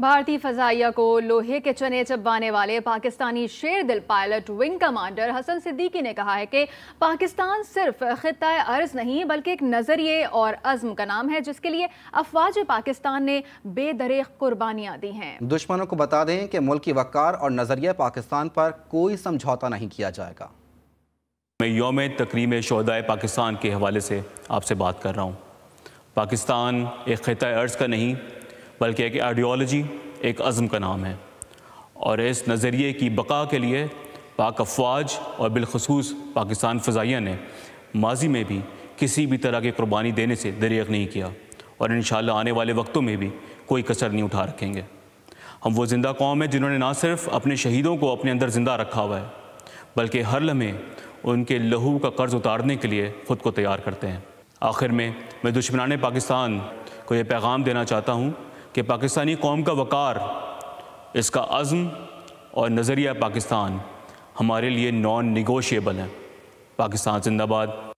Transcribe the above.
भारतीय फजाइया को लोहे के चने चबाने वाले पाकिस्तानी शेर दिल pilot wing commander Hasan Siddiqui ने कहा है कि पाकिस्तान सिर्फ खिता अर्ज नहीं बल्कि एक नज़रिए और अज़म का नाम है जिसके लिए अफवाज पाकिस्तान ने बेदरे कुर्बानियाँ दी हैं दुश्मनों को बता दें कि मुल्क वक़ार और नज़रिया पाकिस्तान पर कोई समझौता नहीं किया जाएगा मैं योम तकरीम शहदाय पाकिस्तान के हवाले से आपसे बात कर रहा हूँ पाकिस्तान एक खिता अर्ज का नहीं बल्कि एक आइडियोलॉजी एक अज़म का नाम है और इस नज़रिए की बका के लिए पाक अफवाज और बिलखसूस पाकिस्तान फ़जाइया ने माजी में भी किसी भी तरह की कुर्बानी देने से दरियक नहीं किया और इन आने वाले वक्तों में भी कोई कसर नहीं उठा रखेंगे हम वो ज़िंदा कौम है जिन्होंने ना सिर्फ अपने शहीदों को अपने अंदर ज़िंदा रखा हुआ है बल्कि हर लम्हे उनके लहू का कर्ज़ उतारने के लिए ख़ुद को तैयार करते हैं आखिर में मैं दुश्मनान पाकिस्तान को यह पैगाम देना चाहता हूँ कि पाकिस्तानी कौम का वक़ार इसका अज़म और नज़रिया पाकिस्तान हमारे लिए नॉन निगोशियबल है पाकिस्तान जिंदाबाद